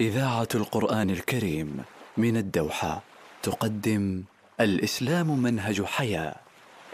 إذاعة القرآن الكريم من الدوحة تقدم الإسلام منهج حياة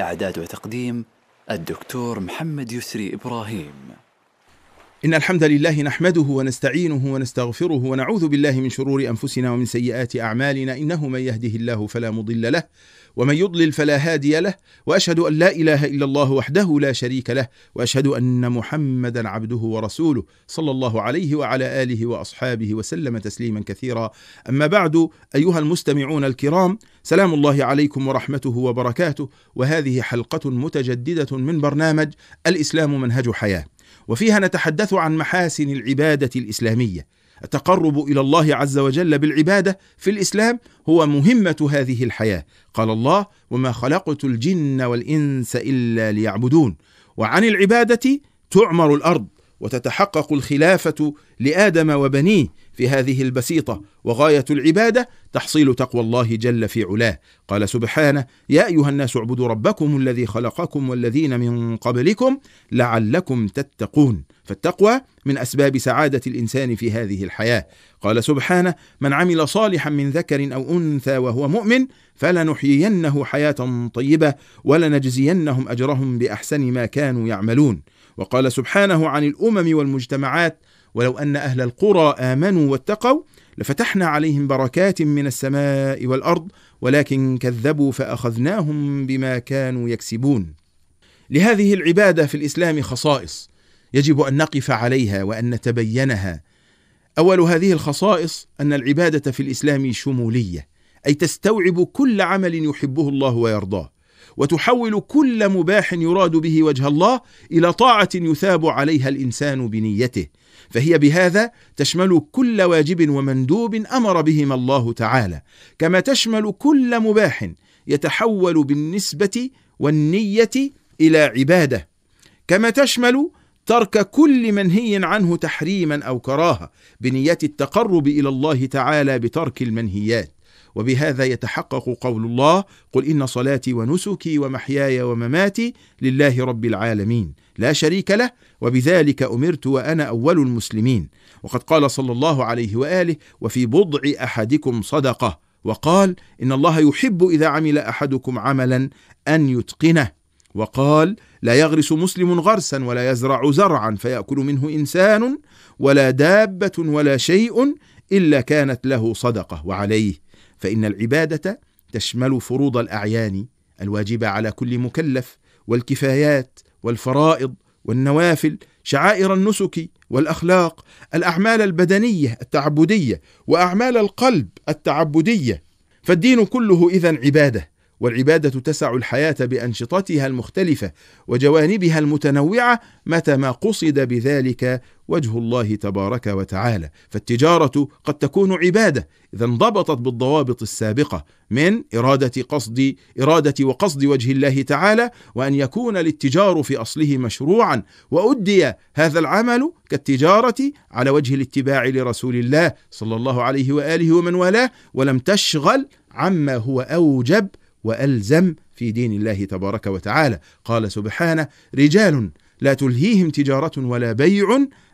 إعداد وتقديم الدكتور محمد يسري إبراهيم إن الحمد لله نحمده ونستعينه ونستغفره ونعوذ بالله من شرور أنفسنا ومن سيئات أعمالنا إنه من يهده الله فلا مضل له ومن يضلل فلا هادي له وأشهد أن لا إله إلا الله وحده لا شريك له وأشهد أن محمدا عبده ورسوله صلى الله عليه وعلى آله وأصحابه وسلم تسليما كثيرا أما بعد أيها المستمعون الكرام سلام الله عليكم ورحمته وبركاته وهذه حلقة متجددة من برنامج الإسلام منهج حياة وفيها نتحدث عن محاسن العبادة الإسلامية التقرب إلى الله عز وجل بالعبادة في الإسلام هو مهمة هذه الحياة قال الله وما خلقت الجن والإنس إلا ليعبدون وعن العبادة تعمر الأرض وتتحقق الخلافة لآدم وبنيه في هذه البسيطة وغاية العبادة تحصيل تقوى الله جل في علاه قال سبحانه يا أيها الناس اعبدوا ربكم الذي خلقكم والذين من قبلكم لعلكم تتقون فالتقوى من أسباب سعادة الإنسان في هذه الحياة قال سبحانه من عمل صالحا من ذكر أو أنثى وهو مؤمن فلنحيينه حياة طيبة ولنجزينهم أجرهم بأحسن ما كانوا يعملون وقال سبحانه عن الأمم والمجتمعات ولو أن أهل القرى آمنوا واتقوا لفتحنا عليهم بركات من السماء والأرض ولكن كذبوا فأخذناهم بما كانوا يكسبون لهذه العبادة في الإسلام خصائص يجب أن نقف عليها وأن نتبينها أول هذه الخصائص أن العبادة في الإسلام شمولية أي تستوعب كل عمل يحبه الله ويرضاه وتحول كل مباح يراد به وجه الله إلى طاعة يثاب عليها الإنسان بنيته فهي بهذا تشمل كل واجب ومندوب أمر بهما الله تعالى كما تشمل كل مباح يتحول بالنسبة والنية إلى عبادة كما تشمل ترك كل منهي عنه تحريما أو كراهة بنية التقرب إلى الله تعالى بترك المنهيات وبهذا يتحقق قول الله قل إن صلاتي ونسكي ومحياي ومماتي لله رب العالمين لا شريك له وبذلك أمرت وأنا أول المسلمين وقد قال صلى الله عليه وآله وفي بضع أحدكم صدقة وقال إن الله يحب إذا عمل أحدكم عملا أن يتقنه وقال لا يغرس مسلم غرسا ولا يزرع زرعا فيأكل منه إنسان ولا دابة ولا شيء إلا كانت له صدقة وعليه فإن العبادة تشمل فروض الأعيان الواجبة على كل مكلف والكفايات والفرائض والنوافل شعائر النسك والأخلاق الأعمال البدنية التعبدية وأعمال القلب التعبدية فالدين كله إذا عبادة والعبادة تسع الحياة بأنشطتها المختلفة وجوانبها المتنوعة متى ما قصد بذلك وجه الله تبارك وتعالى، فالتجارة قد تكون عبادة إذا انضبطت بالضوابط السابقة من إرادة قصد إرادة وقصد وجه الله تعالى وأن يكون الاتجار في أصله مشروعا وأدي هذا العمل كالتجارة على وجه الاتباع لرسول الله صلى الله عليه وآله ومن والاه ولم تشغل عما هو أوجب وألزم في دين الله تبارك وتعالى قال سبحانه رجال لا تلهيهم تجارة ولا بيع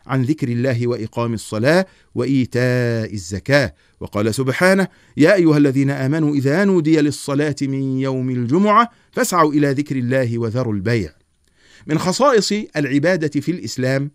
عن ذكر الله وإقام الصلاة وإيتاء الزكاة وقال سبحانه يا أيها الذين آمنوا إذا نودي للصلاة من يوم الجمعة فاسعوا إلى ذكر الله وذروا البيع من خصائص العبادة في الإسلام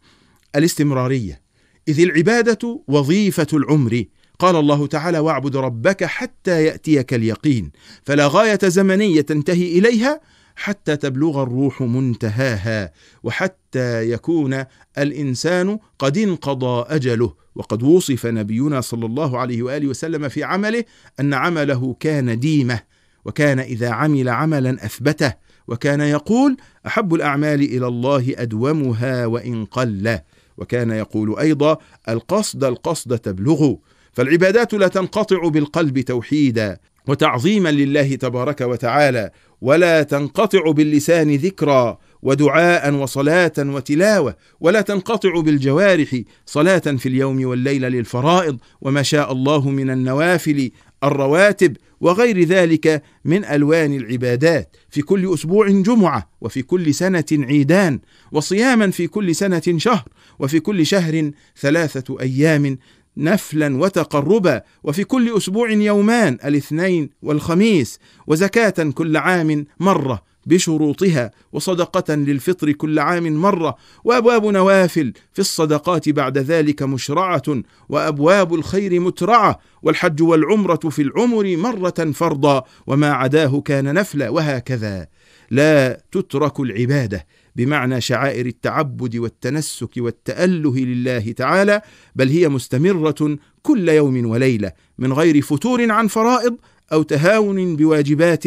الاستمرارية إذ العبادة وظيفة العمر قال الله تعالى واعبد ربك حتى يأتيك اليقين فلا غاية زمنية تنتهي إليها حتى تبلغ الروح منتهاها وحتى يكون الانسان قد انقضى اجله وقد وصف نبينا صلى الله عليه واله وسلم في عمله ان عمله كان ديمه وكان اذا عمل عملا اثبته وكان يقول احب الاعمال الى الله ادومها وان قل وكان يقول ايضا القصد القصد تبلغ فالعبادات لا تنقطع بالقلب توحيدا وتعظيما لله تبارك وتعالى ولا تنقطع باللسان ذكرا ودعاء وصلاة وتلاوة ولا تنقطع بالجوارح صلاة في اليوم والليل للفرائض وما شاء الله من النوافل الرواتب وغير ذلك من ألوان العبادات في كل أسبوع جمعة وفي كل سنة عيدان وصياما في كل سنة شهر وفي كل شهر ثلاثة أيام نفلا وتقربا وفي كل أسبوع يومان الاثنين والخميس وزكاة كل عام مرة بشروطها وصدقة للفطر كل عام مرة وأبواب نوافل في الصدقات بعد ذلك مشرعة وأبواب الخير مترعة والحج والعمرة في العمر مرة فرضا وما عداه كان نفلا وهكذا لا تترك العبادة بمعنى شعائر التعبد والتنسك والتأله لله تعالى بل هي مستمرة كل يوم وليلة من غير فتور عن فرائض أو تهاون بواجبات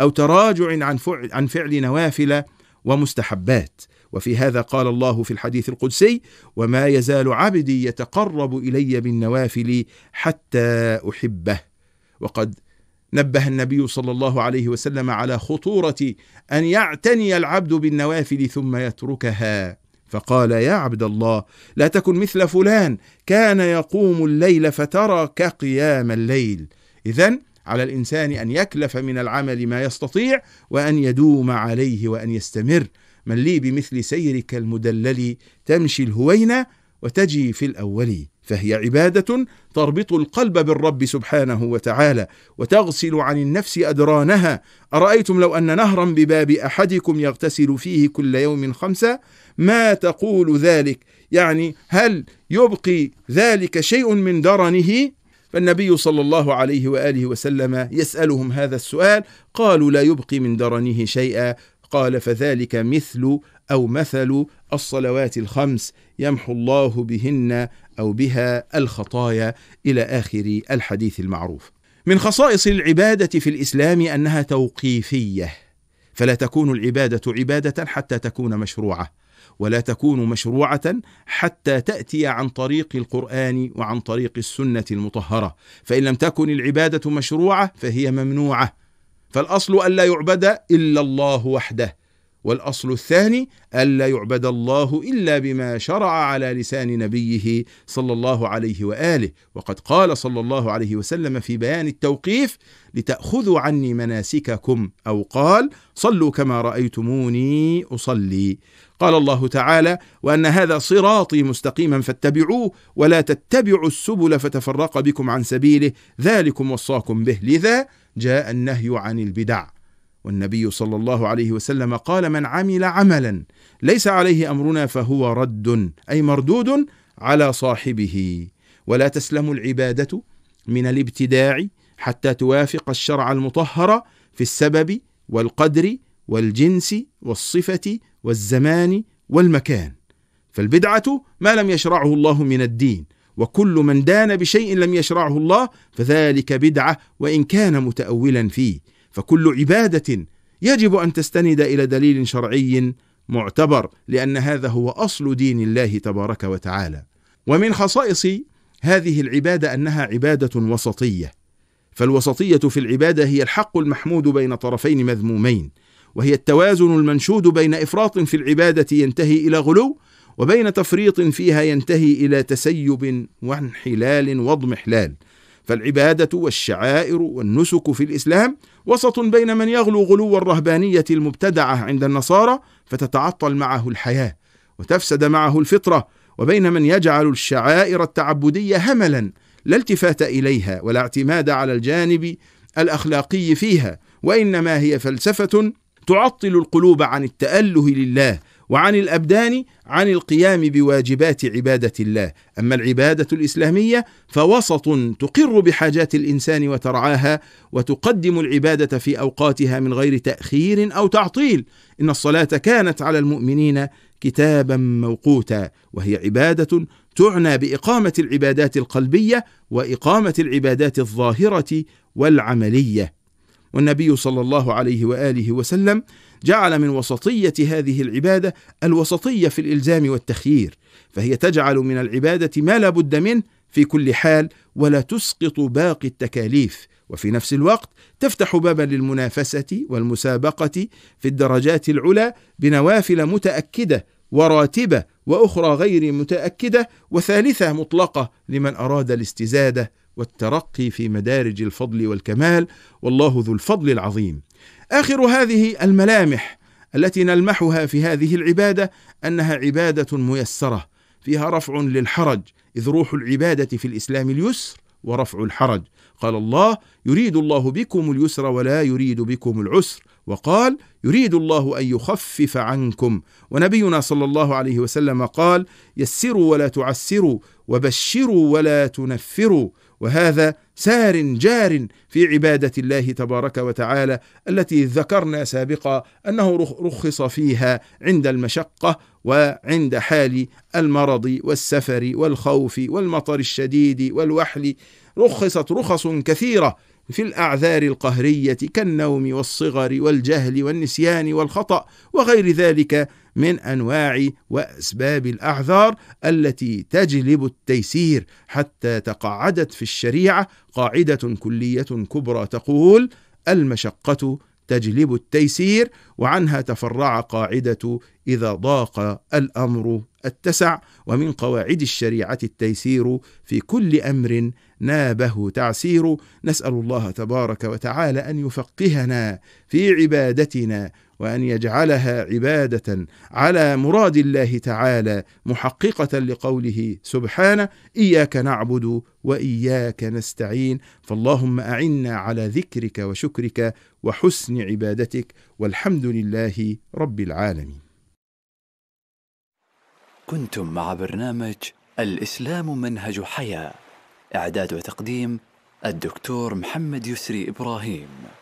أو تراجع عن فعل, عن فعل نوافل ومستحبات وفي هذا قال الله في الحديث القدسي وما يزال عبدي يتقرب إلي بالنوافل حتى أحبه وقد نبه النبي صلى الله عليه وسلم على خطورة أن يعتني العبد بالنوافل ثم يتركها فقال يا عبد الله لا تكن مثل فلان كان يقوم الليل فترك قيام الليل إذا على الإنسان أن يكلف من العمل ما يستطيع وأن يدوم عليه وأن يستمر من لي بمثل سيرك المدلل تمشي الهوينة وتجي في الأول فهي عبادة تربط القلب بالرب سبحانه وتعالى وتغسل عن النفس أدرانها أرأيتم لو أن نهرا بباب أحدكم يغتسل فيه كل يوم خمسة ما تقول ذلك يعني هل يبقي ذلك شيء من درنه فالنبي صلى الله عليه واله وسلم يسالهم هذا السؤال قالوا لا يبقي من درنه شيئا قال فذلك مثل أو مثل الصلوات الخمس يمحو الله بهن أو بها الخطايا إلى آخر الحديث المعروف. من خصائص العبادة في الإسلام أنها توقيفية، فلا تكون العبادة عبادة حتى تكون مشروعة، ولا تكون مشروعة حتى تأتي عن طريق القرآن وعن طريق السنة المطهرة، فإن لم تكن العبادة مشروعة فهي ممنوعة، فالأصل ألا يعبد إلا الله وحده والأصل الثاني ألا يعبد الله إلا بما شرع على لسان نبيه صلى الله عليه وآله وقد قال صلى الله عليه وسلم في بيان التوقيف لتأخذوا عني مناسككم أو قال صلوا كما رأيتموني أصلي قال الله تعالى وأن هذا صراطي مستقيما فاتبعوه ولا تتبعوا السبل فتفرق بكم عن سبيله ذلكم وصاكم به لذا جاء النهي عن البدع والنبي صلى الله عليه وسلم قال من عمل عملا ليس عليه امرنا فهو رد اي مردود على صاحبه ولا تسلم العباده من الابتداع حتى توافق الشرع المطهر في السبب والقدر والجنس والصفه والزمان والمكان فالبدعه ما لم يشرعه الله من الدين وكل من دان بشيء لم يشرعه الله فذلك بدعه وان كان متاولا فيه فكل عبادة يجب أن تستند إلى دليل شرعي معتبر لأن هذا هو أصل دين الله تبارك وتعالى ومن خصائص هذه العبادة أنها عبادة وسطية فالوسطية في العبادة هي الحق المحمود بين طرفين مذمومين وهي التوازن المنشود بين إفراط في العبادة ينتهي إلى غلو وبين تفريط فيها ينتهي إلى تسيب وانحلال واضمحلال فالعبادة والشعائر والنسك في الإسلام وسط بين من يغلو غلو الرهبانية المبتدعة عند النصارى فتتعطل معه الحياة وتفسد معه الفطرة وبين من يجعل الشعائر التعبدية هملا لا التفات إليها ولا اعتماد على الجانب الأخلاقي فيها وإنما هي فلسفة تعطل القلوب عن التأله لله وعن الأبدان عن القيام بواجبات عبادة الله أما العبادة الإسلامية فوسط تقر بحاجات الإنسان وترعاها وتقدم العبادة في أوقاتها من غير تأخير أو تعطيل إن الصلاة كانت على المؤمنين كتابا موقوتا وهي عبادة تعنى بإقامة العبادات القلبية وإقامة العبادات الظاهرة والعملية والنبي صلى الله عليه وآله وسلم جعل من وسطية هذه العبادة الوسطية في الإلزام والتخيير فهي تجعل من العبادة ما لا بد منه في كل حال ولا تسقط باقي التكاليف وفي نفس الوقت تفتح بابا للمنافسة والمسابقة في الدرجات العلى بنوافل متأكدة وراتبة وأخرى غير متأكدة وثالثة مطلقة لمن أراد الاستزادة والترقي في مدارج الفضل والكمال والله ذو الفضل العظيم آخر هذه الملامح التي نلمحها في هذه العبادة أنها عبادة ميسرة فيها رفع للحرج إذ روح العبادة في الإسلام اليسر ورفع الحرج قال الله يريد الله بكم اليسر ولا يريد بكم العسر وقال يريد الله أن يخفف عنكم ونبينا صلى الله عليه وسلم قال يسروا ولا تعسروا وبشروا ولا تنفروا وهذا سار جار في عبادة الله تبارك وتعالى التي ذكرنا سابقا أنه رخص فيها عند المشقة وعند حال المرض والسفر والخوف والمطر الشديد والوحل رخصت رخص كثيرة في الأعذار القهرية كالنوم والصغر والجهل والنسيان والخطأ وغير ذلك من أنواع وأسباب الأعذار التي تجلب التيسير حتى تقعدت في الشريعة قاعدة كلية كبرى تقول المشقة تجلب التيسير وعنها تفرع قاعدة إذا ضاق الأمر التسع ومن قواعد الشريعة التيسير في كل أمر نابه تعسير نسأل الله تبارك وتعالى أن يفقهنا في عبادتنا وأن يجعلها عبادة على مراد الله تعالى محققة لقوله سبحانه إياك نعبد وإياك نستعين فاللهم أعنا على ذكرك وشكرك وحسن عبادتك والحمد لله رب العالمين كنتم مع برنامج الإسلام منهج حياة إعداد وتقديم الدكتور محمد يسري إبراهيم